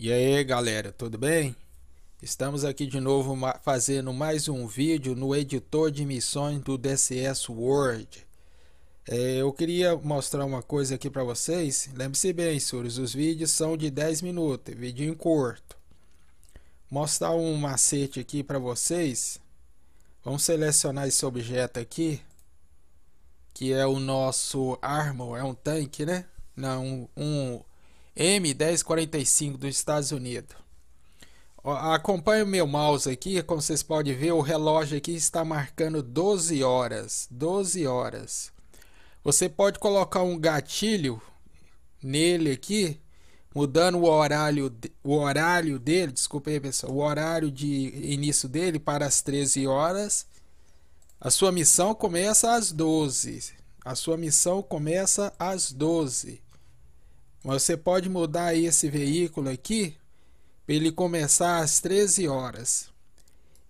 E aí galera, tudo bem? Estamos aqui de novo fazendo mais um vídeo no editor de missões do DCS Word. É, eu queria mostrar uma coisa aqui para vocês. Lembre-se bem, senhores, os vídeos são de 10 minutos, vídeo em curto. Mostrar um macete aqui para vocês. Vamos selecionar esse objeto aqui, que é o nosso armor, é um tanque, né? Não, um M1045 dos Estados Unidos. Acompanhe o meu mouse aqui, como vocês podem ver, o relógio aqui está marcando 12 horas, 12 horas. Você pode colocar um gatilho nele aqui, mudando o horário, o horário dele, desculpa aí pessoal, o horário de início dele para as 13 horas. A sua missão começa às 12. A sua missão começa às 12. Você pode mudar esse veículo aqui para ele começar às 13 horas.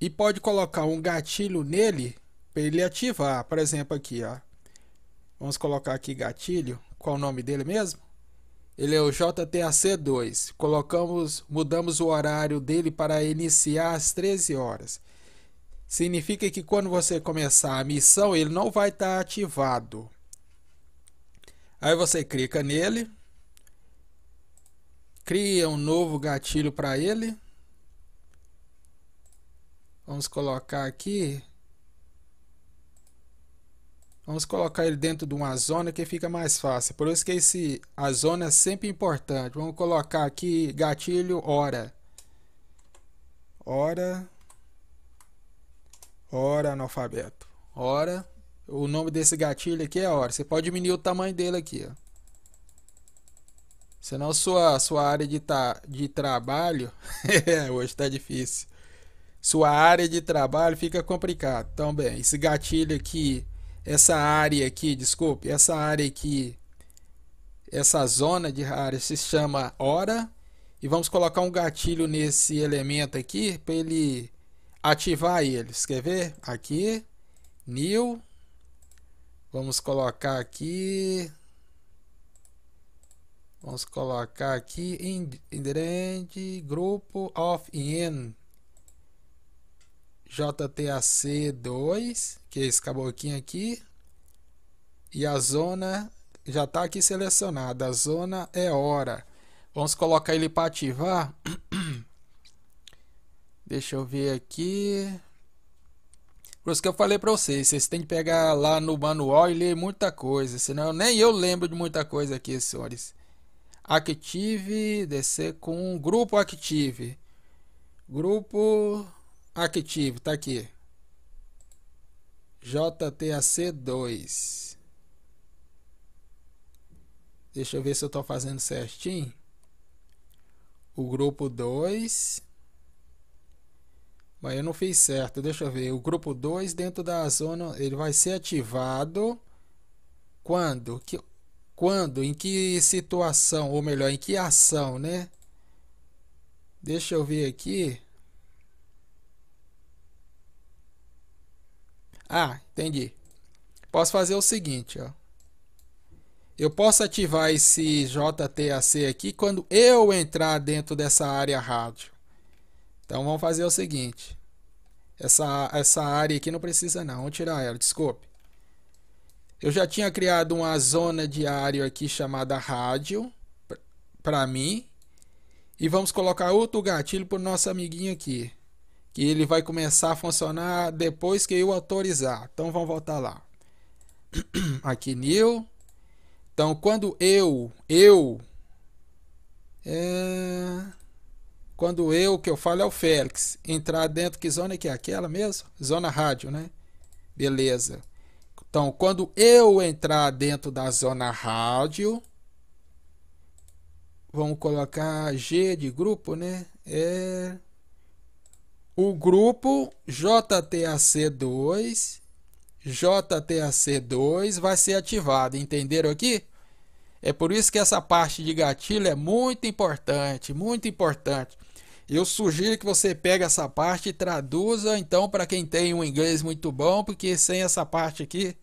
E pode colocar um gatilho nele para ele ativar. Por exemplo, aqui, ó. Vamos colocar aqui gatilho. Qual o nome dele mesmo? Ele é o JTAC2. Colocamos, mudamos o horário dele para iniciar às 13 horas. Significa que quando você começar a missão, ele não vai estar tá ativado. Aí você clica nele, cria um novo gatilho para ele. Vamos colocar aqui. Vamos colocar ele dentro de uma zona que fica mais fácil. Por isso que esse, a zona é sempre importante. Vamos colocar aqui gatilho hora. Hora. Hora analfabeto. Hora. O nome desse gatilho aqui é hora. Você pode diminuir o tamanho dele aqui. Ó. Senão sua, sua área de, ta, de trabalho. É, hoje está difícil. Sua área de trabalho fica complicado. Então, bem, esse gatilho aqui. Essa área aqui, desculpe. Essa área aqui. Essa zona de área se chama hora. E vamos colocar um gatilho nesse elemento aqui para ele ativar ele Quer ver? Aqui. New. Vamos colocar aqui. Vamos colocar aqui indirect grupo of in JTAC2, que é esse caboquinho aqui. E a zona já está aqui selecionada. A zona é hora. Vamos colocar ele para ativar. Deixa eu ver aqui. Por isso que eu falei para vocês, vocês têm que pegar lá no manual e ler muita coisa, senão nem eu lembro de muita coisa aqui, senhores. Active, descer com grupo Active. Grupo Active, tá aqui. JTAC2. Deixa eu ver se eu estou fazendo certinho. O grupo 2. Mas eu não fiz certo. Deixa eu ver. O grupo 2 dentro da zona, ele vai ser ativado quando que quando, em que situação, ou melhor, em que ação, né? Deixa eu ver aqui. Ah, entendi. Posso fazer o seguinte, ó. Eu posso ativar esse JTAC aqui quando eu entrar dentro dessa área rádio. Então vamos fazer o seguinte. Essa, essa área aqui não precisa não, vamos tirar ela, desculpe. Eu já tinha criado uma zona diário aqui chamada rádio para mim. E vamos colocar outro gatilho para o nosso amiguinho aqui. Que ele vai começar a funcionar depois que eu autorizar. Então vamos voltar lá. Aqui new. Então quando eu, eu... É... Quando eu, que eu falo é o Félix. Entrar dentro, que zona que é aquela mesmo? Zona rádio, né? Beleza. Então, quando eu entrar dentro da zona rádio, vamos colocar G de grupo, né? É o grupo JTAC2 JTAC2 vai ser ativado, entenderam aqui? É por isso que essa parte de gatilho é muito importante, muito importante. Eu sugiro que você pegue essa parte e traduza então para quem tem um inglês muito bom, porque sem essa parte aqui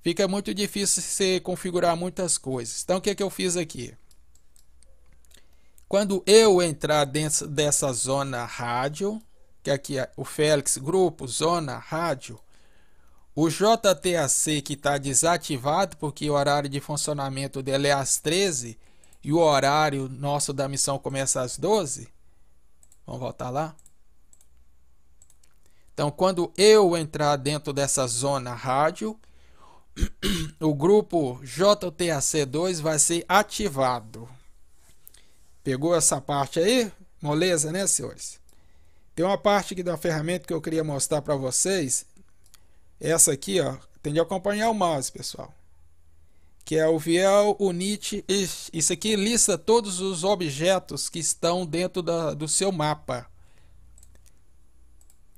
fica muito difícil você configurar muitas coisas. Então o que, é que eu fiz aqui? Quando eu entrar dentro dessa zona rádio, que aqui é o Félix Grupo, zona rádio, o JTAC que está desativado, porque o horário de funcionamento dele é às 13 e o horário nosso da missão começa às 12 Vamos voltar lá. Então, quando eu entrar dentro dessa zona rádio, o grupo JTAC2 vai ser ativado. Pegou essa parte aí? Moleza, né, senhores? Tem uma parte aqui da ferramenta que eu queria mostrar para vocês. Essa aqui, ó. Tem de acompanhar o mouse, pessoal que é o Viel, o Nietzsche. Isso aqui lista todos os objetos que estão dentro da, do seu mapa.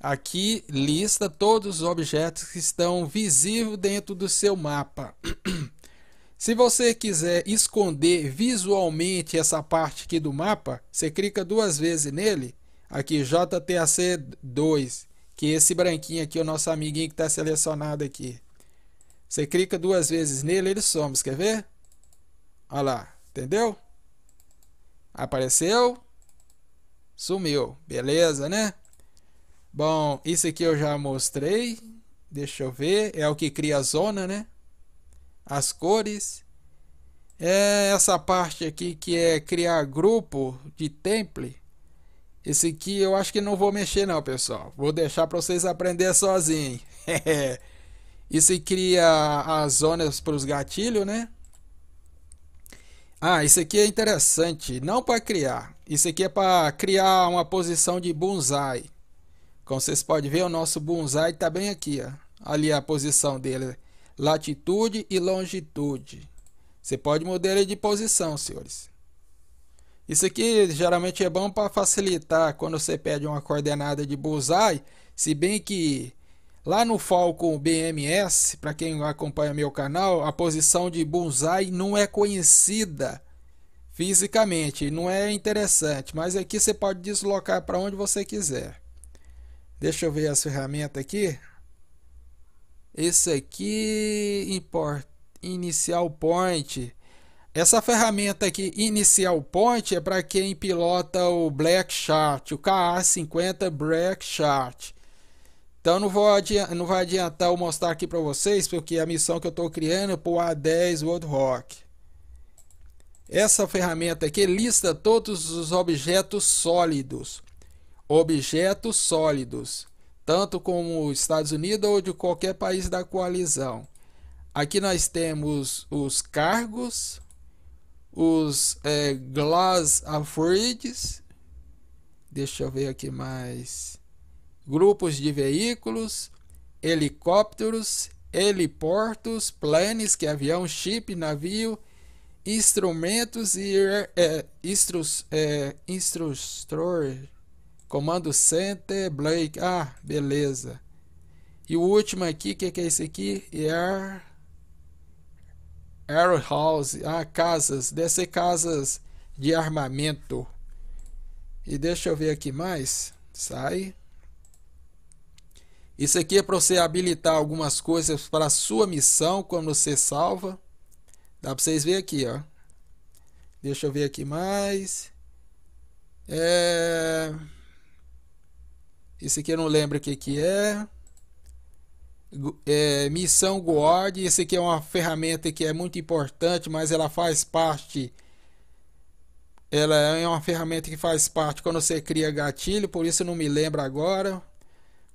Aqui lista todos os objetos que estão visíveis dentro do seu mapa. Se você quiser esconder visualmente essa parte aqui do mapa, você clica duas vezes nele. Aqui JTAC2, que esse branquinho aqui é o nosso amiguinho que está selecionado aqui. Você clica duas vezes nele, ele some, quer ver? Olha lá, entendeu? Apareceu, sumiu, beleza, né? Bom, isso aqui eu já mostrei, deixa eu ver, é o que cria a zona, né? As cores. É essa parte aqui que é criar grupo de template. Esse aqui eu acho que não vou mexer não, pessoal. Vou deixar para vocês aprender sozinho. Isso aí cria as zonas para os gatilhos, né? Ah, isso aqui é interessante. Não para criar. Isso aqui é para criar uma posição de bonsai. Como vocês podem ver, o nosso bonsai está bem aqui. Ó. Ali a posição dele. Latitude e longitude. Você pode mudar ele de posição, senhores. Isso aqui geralmente é bom para facilitar quando você pede uma coordenada de bonsai. Se bem que Lá no Falcon BMS, para quem acompanha meu canal, a posição de bonsai não é conhecida fisicamente, não é interessante, mas aqui você pode deslocar para onde você quiser. Deixa eu ver as ferramentas aqui. Esse aqui, import, Inicial Point. Essa ferramenta aqui, Inicial Point, é para quem pilota o Black Chart, o KA50 Black Chart. Então não vou adiantar, não vai adiantar eu mostrar aqui para vocês, porque a missão que eu estou criando é para o A10 World Rock. Essa ferramenta aqui lista todos os objetos sólidos. Objetos sólidos, tanto como Estados Unidos ou de qualquer país da coalizão. Aqui nós temos os cargos, os é, glass affords. Deixa eu ver aqui mais grupos de veículos, helicópteros, heliportos, planes, que é avião, chip, navio, instrumentos e é, é instrus, é, instrutor, comando center, Blake. Ah, beleza. E o último aqui, o que, que, é esse aqui? Air, Air House. Ah, casas. Deve ser casas de armamento. E deixa eu ver aqui mais. Sai. Isso aqui é para você habilitar algumas coisas para a sua missão quando você salva. Dá para vocês verem aqui, ó. Deixa eu ver aqui mais. É... Esse aqui eu não lembro o que, que é. é. Missão Guard. Esse aqui é uma ferramenta que é muito importante, mas ela faz parte. Ela é uma ferramenta que faz parte quando você cria gatilho, por isso eu não me lembro agora.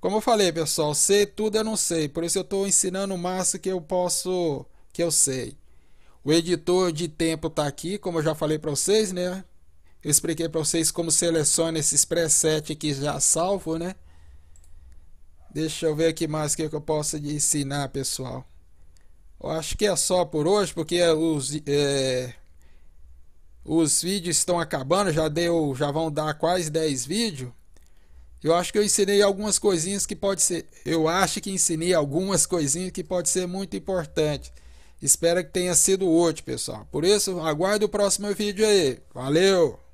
Como eu falei, pessoal, sei tudo eu não sei, por isso eu estou ensinando o máximo que eu posso, que eu sei. O editor de tempo está aqui, como eu já falei para vocês, né? Eu expliquei para vocês como seleciona esses presets aqui já salvo, né? Deixa eu ver aqui mais o que eu posso ensinar, pessoal. Eu acho que é só por hoje, porque os, é, os vídeos estão acabando, já deu, já vão dar quase 10 vídeos. Eu acho que eu ensinei algumas coisinhas que pode ser. Eu acho que ensinei algumas coisinhas que pode ser muito importante. Espero que tenha sido útil, pessoal. Por isso, aguarde o próximo vídeo aí. Valeu!